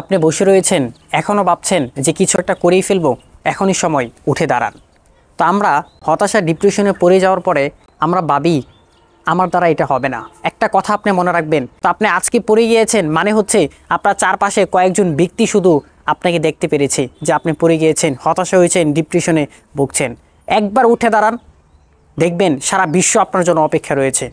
আপনি বসে রয়েছেন এখনও ভাবছেন যে কিছু একটা করেই ফেলবো এখনই সময় উঠে দাঁড়ান তো আমরা হতাশা ডিপ্রেশনে পড়ে যাওয়ার পরে আমরা ভাবি আমার দ্বারা এটা হবে না একটা কথা আপনি মনে রাখবেন তো আপনি আজকে পড়ে গিয়েছেন মানে হচ্ছে আপনার চারপাশে কয়েকজন ব্যক্তি শুধু আপনাকে দেখতে পেরেছে যে আপনি পড়ে গিয়েছেন হতাশা হয়েছেন ডিপ্রেশনে ভুগছেন একবার উঠে দাঁড়ান দেখবেন সারা বিশ্ব আপনার জন্য অপেক্ষা রয়েছে